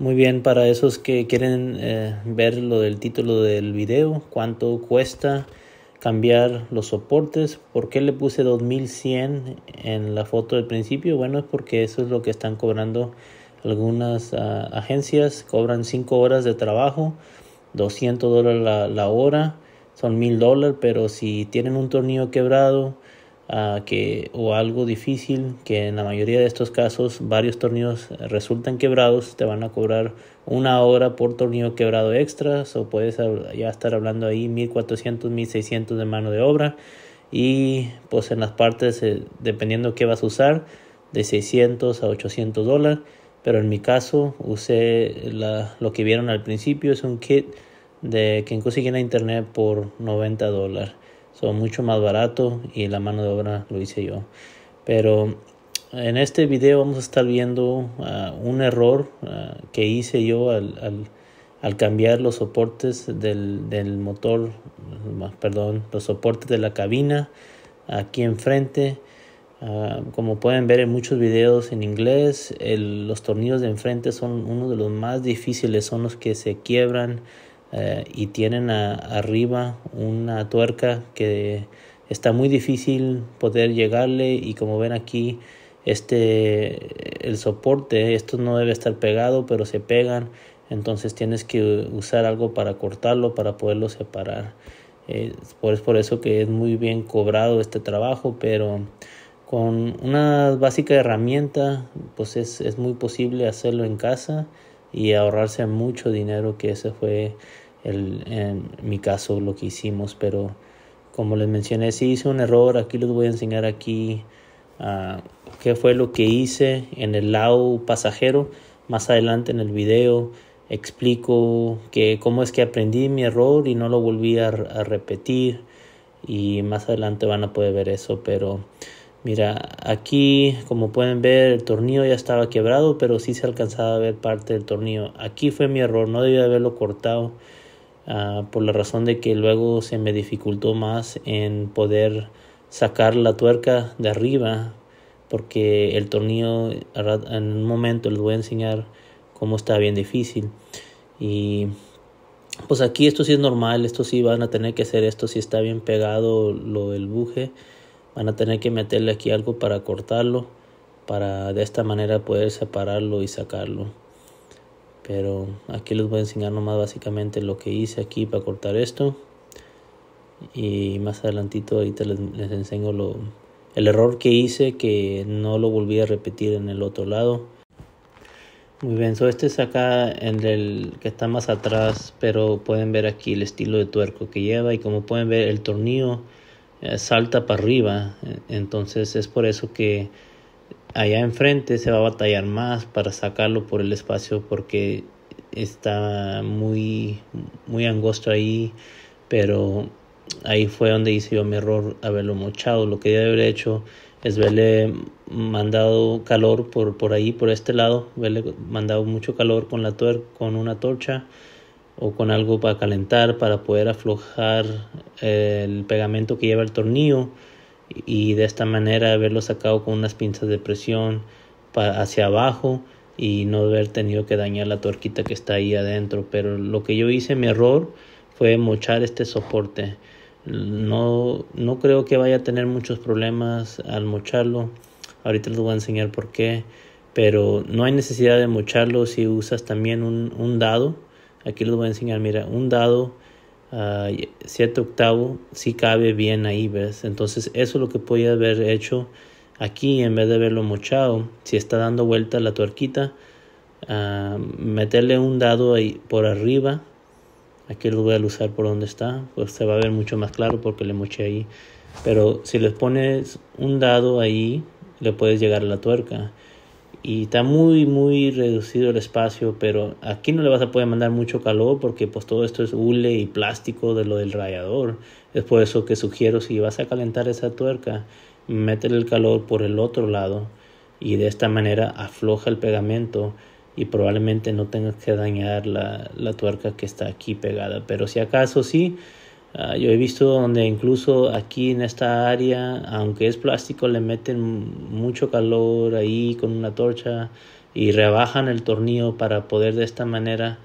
Muy bien, para esos que quieren eh, ver lo del título del video, cuánto cuesta cambiar los soportes, por qué le puse 2100 en la foto del principio, bueno, es porque eso es lo que están cobrando algunas ah, agencias, cobran 5 horas de trabajo, 200 dólares la, la hora, son 1000 dólares, pero si tienen un tornillo quebrado, que, o algo difícil, que en la mayoría de estos casos varios tornillos resultan quebrados, te van a cobrar una hora por tornillo quebrado extra o puedes ya estar hablando ahí 1400, 1600 de mano de obra y pues en las partes eh, dependiendo qué vas a usar de 600 a 800 dólares pero en mi caso usé lo que vieron al principio es un kit de que conseguí en internet por 90 dólares son mucho más barato y la mano de obra lo hice yo. Pero en este video vamos a estar viendo uh, un error uh, que hice yo al, al, al cambiar los soportes del, del, motor, perdón, los soportes de la cabina aquí enfrente. Uh, como pueden ver en muchos videos en inglés, los tornillos de enfrente son uno de los más difíciles, son los que se quiebran eh, y tienen a, arriba una tuerca que está muy difícil poder llegarle y como ven aquí este el soporte esto no debe estar pegado pero se pegan entonces tienes que usar algo para cortarlo para poderlo separar eh, por, es por eso que es muy bien cobrado este trabajo pero con una básica herramienta pues es, es muy posible hacerlo en casa y ahorrarse mucho dinero que ese fue en mi caso lo que hicimos, pero como les mencioné, sí hice un error, aquí les voy a enseñar aquí Que ah, qué fue lo que hice en el lado pasajero, más adelante en el video explico que cómo es que aprendí mi error y no lo volví a, repetir y más adelante van a poder ver eso, pero mira, aquí como pueden ver el tornillo ya estaba quebrado, pero sí se alcanzaba a ver parte del tornillo. Aquí fue mi error, no debía haberlo cortado Ah, por la razón de que luego se me dificultó más en poder sacar la tuerca de arriba porque el tornillo en un momento les voy a enseñar cómo está bien difícil y pues aquí esto sí es normal esto sí van a tener que hacer esto si está bien pegado lo del buje van a tener que meterle aquí algo para cortarlo para de esta manera poder separarlo y sacarlo pero aquí les voy a enseñar nomás básicamente lo que hice aquí para cortar esto y más adelantito ahorita les, les enseño lo, el error que hice que no lo volví a repetir en el otro lado muy bien, so este es acá en el que está más atrás pero pueden ver aquí el estilo de tuerco que lleva y como pueden ver el tornillo eh, salta para arriba entonces es por eso que allá enfrente se va a batallar más para sacarlo por el espacio porque está muy, muy angosto ahí, pero ahí fue donde hice yo mi error haberlo mochado. Lo que ya haber hecho es verle mandado calor por, por ahí, por este lado, verle mandado mucho calor con, la tuer con una torcha o con algo para calentar, para poder aflojar eh, el pegamento que lleva el tornillo y de esta manera haberlo sacado con unas pinzas de presión hacia abajo y no haber tenido que dañar la tuerquita que está ahí adentro. Pero lo que yo hice, mi error, fue mochar este soporte. No, no creo que vaya a tener muchos problemas al mocharlo. Ahorita les voy a enseñar por qué. Pero no hay necesidad de mocharlo si usas también un, un dado. Aquí les voy a enseñar, mira, un dado 7 octavo si cabe bien ahí, ¿ves? Entonces eso es lo que podía haber hecho aquí en vez de haberlo mochado. Si está dando vuelta la tuerquita, ah, meterle un dado ahí por arriba. Aquí lo voy a usar por donde está, pues se va a ver mucho más claro porque le moché ahí. Pero si les pones un dado ahí, le puedes llegar a la tuerca y está muy muy reducido el espacio pero aquí no le vas a poder mandar mucho calor porque pues todo esto es hule y plástico de lo del radiador es por eso que sugiero si vas a calentar esa tuerca meter el calor por el otro lado y de esta manera afloja el pegamento y probablemente no tengas que dañar la, la tuerca que está aquí pegada pero si acaso sí Ah, yo he visto donde incluso aquí en esta área, aunque es plástico, le meten mucho calor ahí con una torcha y rebajan el tornillo para poder de esta manera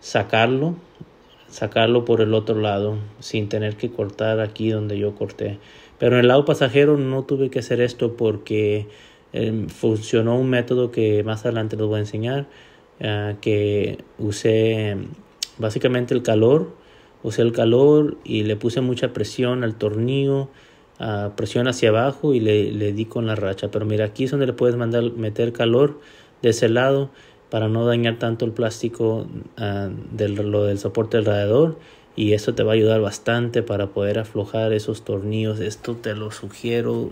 sacarlo, sacarlo por el otro lado sin tener que cortar aquí donde yo corté. Pero en el lado pasajero no tuve que hacer esto porque em, funcionó un método que más adelante les voy a enseñar, ah, que usé em, básicamente el calor Puse el calor y le puse mucha presión al tornillo, presión hacia abajo y le, le, di con la racha. Pero mira, aquí es donde le puedes mandar, meter calor de ese lado para no dañar tanto el plástico ah, del, lo del soporte alrededor. Y esto te va a ayudar bastante para poder aflojar esos tornillos. Esto te lo sugiero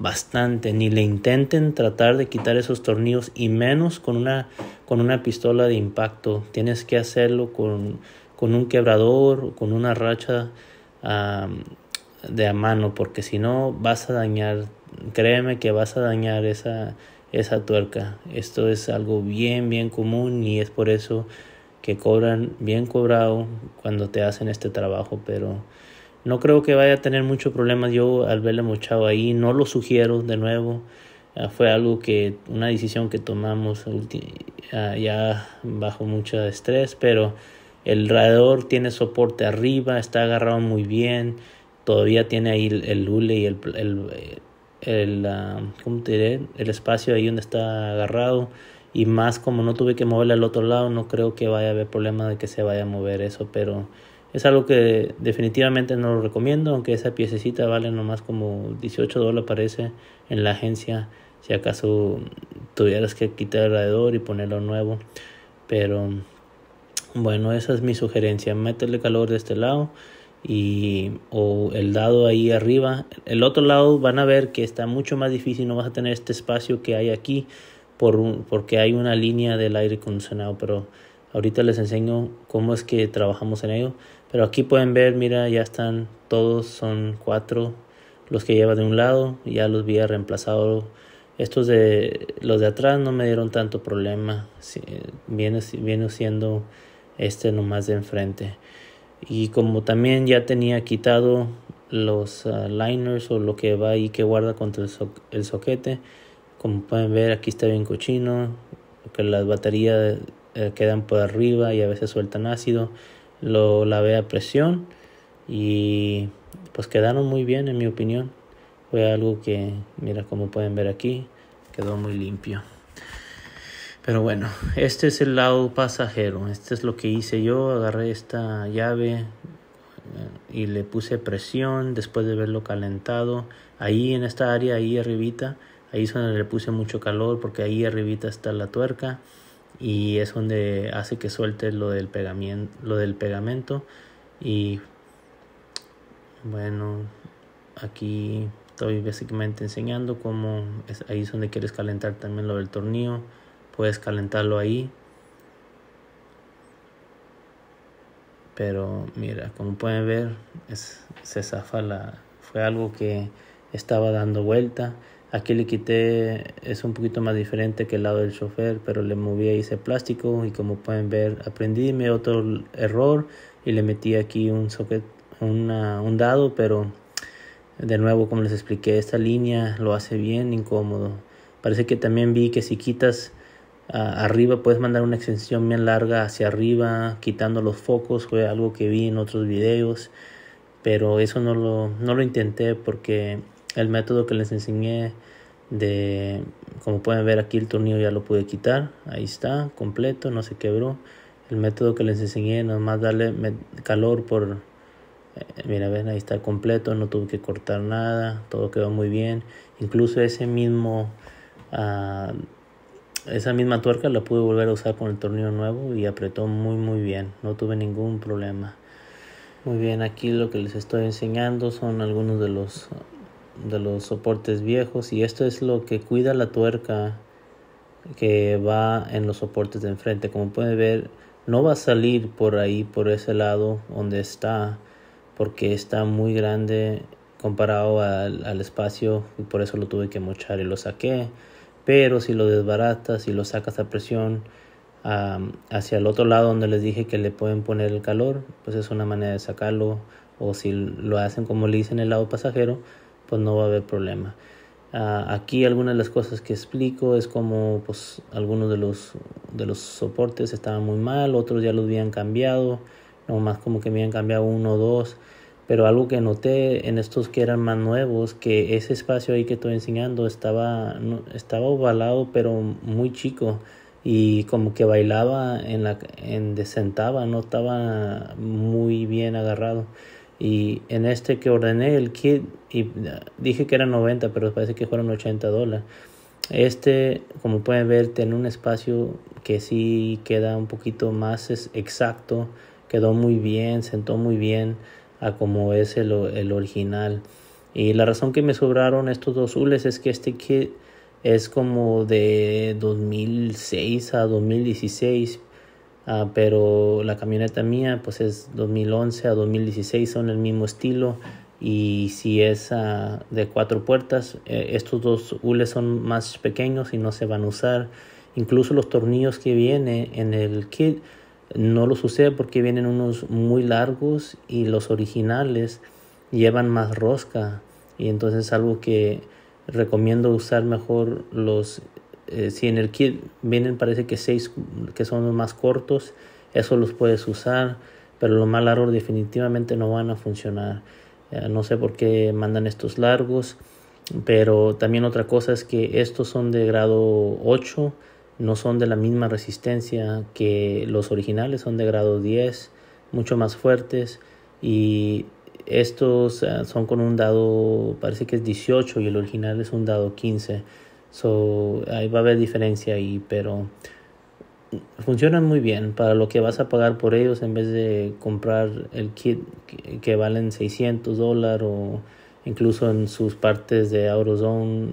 bastante. Ni le intenten tratar de quitar esos tornillos y menos con una, con una pistola de impacto. Tienes que hacerlo con con un quebrador o con una racha de a mano, porque si no vas a dañar, créeme que vas a dañar esa, esa tuerca. Esto es algo bien, bien común y es por eso que cobran bien cobrado cuando te hacen este trabajo, pero no creo que vaya a tener mucho problema yo al verle mochado ahí, no lo sugiero de nuevo. Ah, fue algo que una decisión que tomamos ah, ya bajo mucho estrés, pero el radiador tiene soporte arriba, está agarrado muy bien. Todavía tiene ahí el hule y el, el, el, ah, ¿cómo el espacio ahí donde está agarrado. Y más como no tuve que moverle al otro lado, no creo que vaya a haber problema de que se vaya a mover eso. Pero es algo que definitivamente no lo recomiendo, aunque esa piececita vale nomás como 18 dólares parece en la agencia. Si acaso tuvieras que quitar el radiador y ponerlo nuevo. Pero bueno, esa es mi sugerencia. Meterle calor de este lado y o el dado ahí arriba. El otro lado van a ver que está mucho más difícil, no vas a tener este espacio que hay aquí por porque hay una línea del aire acondicionado, pero ahorita les enseño cómo es que trabajamos en ello. Pero aquí pueden ver, mira, ya están todos, son cuatro los que lleva de un lado, ya los había reemplazado. Estos de los de atrás no me dieron tanto problema, viene, viene siendo este nomás de enfrente. Y como también ya tenía quitado los ah, liners o lo que va y que guarda contra el, soquete, como pueden ver aquí está bien cochino, que las baterías eh, quedan por arriba y a veces sueltan ácido, lo lavé a presión y pues quedaron muy bien en mi opinión. Fue algo que, mira como pueden ver aquí, quedó muy limpio. Pero bueno, este es el lado pasajero. Este es lo que hice yo. Agarré esta llave eh, y le puse presión después de verlo calentado. Ahí en esta área, ahí arribita, ahí es donde le puse mucho calor porque ahí arribita está la tuerca y es donde hace que suelte lo del pegamento, lo del pegamento y bueno, aquí estoy básicamente enseñando cómo es, ahí es donde quieres calentar también lo del tornillo puedes calentarlo ahí. Pero mira, como pueden ver, es, se zafa la... Fue algo que estaba dando vuelta. Aquí le quité, es un poquito más diferente que el lado del chofer, pero le moví ahí ese plástico y como pueden ver, aprendí mi otro error y le metí aquí un socket, una, un dado, pero de nuevo, como les expliqué, esta línea lo hace bien incómodo. Parece que también vi que si quitas arriba puedes mandar una extensión bien larga hacia arriba quitando los focos fue algo que vi en otros videos pero eso no lo, no lo intenté porque el método que les enseñé de como pueden ver aquí el tornillo ya lo pude quitar ahí está completo no se quebró el método que les enseñé nomás darle calor por eh, mira ven ahí está completo no tuve que cortar nada todo quedó muy bien incluso ese mismo ah, esa misma tuerca la pude volver a usar con el tornillo nuevo y apretó muy muy bien, no tuve ningún problema. Muy bien, aquí lo que les estoy enseñando son algunos de los de los soportes viejos y esto es lo que cuida la tuerca que va en los soportes de enfrente. Como pueden ver, no va a salir por ahí, por ese lado donde está, porque está muy grande comparado al, al espacio y por eso lo tuve que mochar y lo saqué. Pero si lo desbaratas, si lo sacas a presión hacia el otro lado donde les dije que le pueden poner el calor, pues es una manera de sacarlo. O si lo hacen como le dicen el lado pasajero, pues no va a haber problema. Ah, aquí algunas de las cosas que explico es como pues, algunos de los, de los soportes estaban muy mal, otros ya los habían cambiado, nomás como que me habían cambiado uno o dos. Pero algo que noté en estos que eran más nuevos, que ese espacio ahí que estoy enseñando estaba, estaba ovalado pero muy chico y como que bailaba en la en sentaba, no estaba muy bien agarrado. Y en este que ordené el kit, y dije que era 90, pero parece que fueron 80 dólares. Este, como pueden ver, tiene un espacio que sí queda un poquito más exacto, quedó muy bien, sentó muy bien a como es el, el original. Y la razón que me sobraron estos dos hules es que este kit es como de 2006 a 2016, ah, pero la camioneta mía pues es 2011 a 2016, son el mismo estilo. Y si es ah, de cuatro puertas, eh, estos dos hules son más pequeños y no se van a usar. Incluso los tornillos que vienen en el kit no los sucede porque vienen unos muy largos y los originales llevan más rosca y entonces es algo que recomiendo usar mejor los eh, si en el kit vienen parece que seis que son los más cortos eso los puedes usar pero los más largos definitivamente no van a funcionar eh, no sé por qué mandan estos largos pero también otra cosa es que estos son de grado 8 no son de la misma resistencia que los originales, son de grado 10, mucho más fuertes y estos ah, son con un dado, parece que es 18 y el original es un dado 15. So, ahí va a haber diferencia ahí, pero funcionan muy bien para lo que vas a pagar por ellos en vez de comprar el kit que valen 600 dólares o incluso en sus partes de Eurozone um,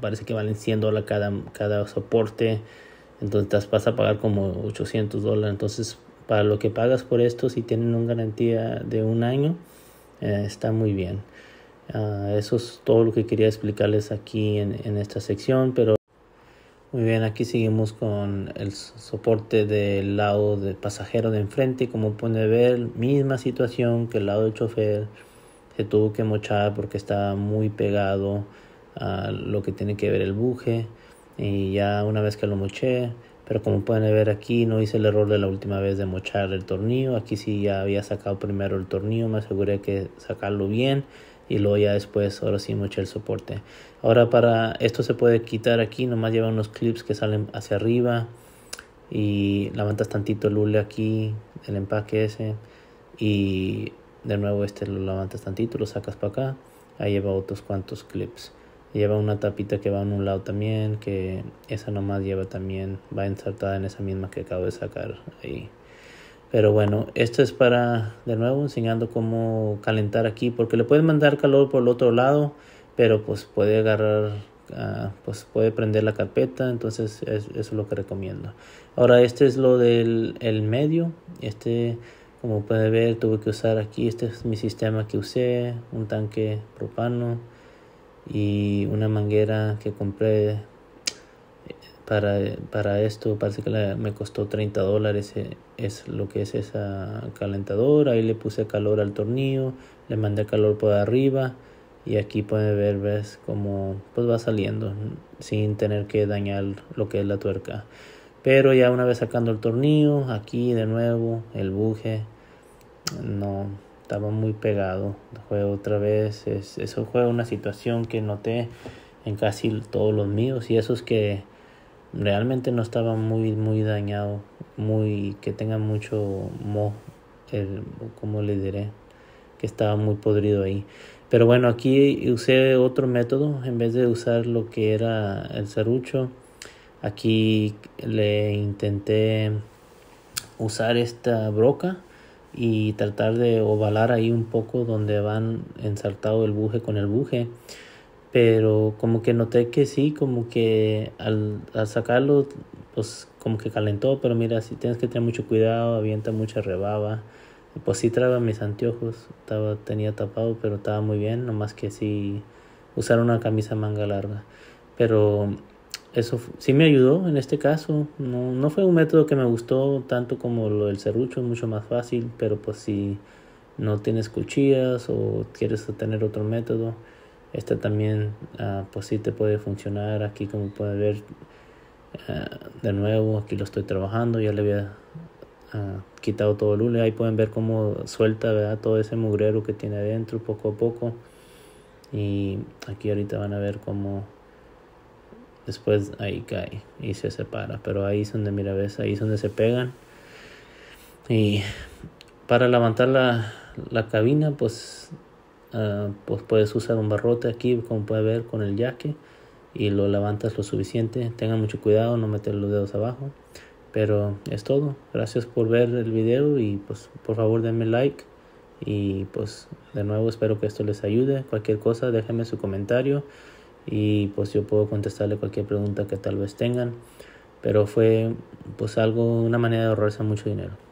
parece que valen 100 dólares cada, cada soporte entonces vas a pagar como 800 dólares. Entonces, para lo que pagas por esto, si tienen una garantía de un año, eh, está muy bien. Ah, eso es todo lo que quería explicarles aquí en, en, esta sección, pero muy bien, aquí seguimos con el soporte del lado del pasajero de enfrente. Como pueden ver, misma situación que el lado del chofer. Se tuvo que mochar porque estaba muy pegado a lo que tiene que ver el buje y ya una vez que lo moché pero como pueden ver aquí no hice el error de la última vez de mochar el tornillo aquí sí ya había sacado primero el tornillo me aseguré que sacarlo bien y luego ya después ahora sí moché el soporte ahora para esto se puede quitar aquí nomás lleva unos clips que salen hacia arriba y levantas tantito el hule aquí el empaque ese y de nuevo este lo levantas tantito lo sacas para acá ahí lleva otros cuantos clips lleva una tapita que va en un lado también, que esa nomás lleva también, va insertada en esa misma que acabo de sacar ahí. Pero bueno, esto es para, de nuevo, enseñando cómo calentar aquí, porque le puedes mandar calor por el otro lado, pero pues puede agarrar, ah, pues puede prender la carpeta, entonces eso es lo que recomiendo. Ahora, este es lo del el medio, este, como puede ver, tuve que usar aquí, este es mi sistema que usé, un tanque propano, y una manguera que compré para, para esto parece que me costó 30 dólares eh, es lo que es esa calentadora ahí le puse calor al tornillo le mandé calor por arriba y aquí pueden ver ves como pues va saliendo sin tener que dañar lo que es la tuerca pero ya una vez sacando el tornillo aquí de nuevo el buje no estaba muy pegado. Fue otra vez, eso fue una situación que noté en casi todos los míos y esos que realmente no estaban muy, muy dañados, muy, que tengan mucho mo, el, ¿cómo le diré? Que estaba muy podrido ahí. Pero bueno, aquí usé otro método, en vez de usar lo que era el serrucho, aquí le intenté usar esta broca y tratar de ovalar ahí un poco donde van ensartado el buje con el buje. Pero como que noté que sí, como que al, sacarlo, pues como que calentó, pero mira, si tienes que tener mucho cuidado, avienta mucha rebaba. Pues sí traba mis anteojos, estaba, tenía tapado, pero estaba muy bien, nomás que sí usar una camisa manga larga. Pero eso sí me ayudó en este caso. No, fue un método que me gustó tanto como lo del serrucho, mucho más fácil, pero pues si no tienes cuchillas o quieres tener otro método, este también ah, pues sí te puede funcionar. Aquí como pueden ver, ah, de nuevo aquí lo estoy trabajando, ya le había ah, quitado todo el hule. Ahí pueden ver cómo suelta ¿verdad? todo ese mugrero que tiene adentro poco a poco. Y aquí ahorita van a ver cómo después ahí cae y se separa. Pero ahí es donde, mira, ves, ahí es donde se pegan. Y para levantar la, la cabina, pues, ah, pues puedes usar un barrote aquí, como puede ver, con el yaque. Y lo levantas lo suficiente. Tengan mucho cuidado, no meter los dedos abajo. Pero es todo. Gracias por ver el video y pues por favor denme like. Y pues de nuevo espero que esto les ayude. Cualquier cosa déjenme su comentario y pues yo puedo contestarle cualquier pregunta que tal vez tengan. Pero fue pues algo, una manera de ahorrarse mucho dinero.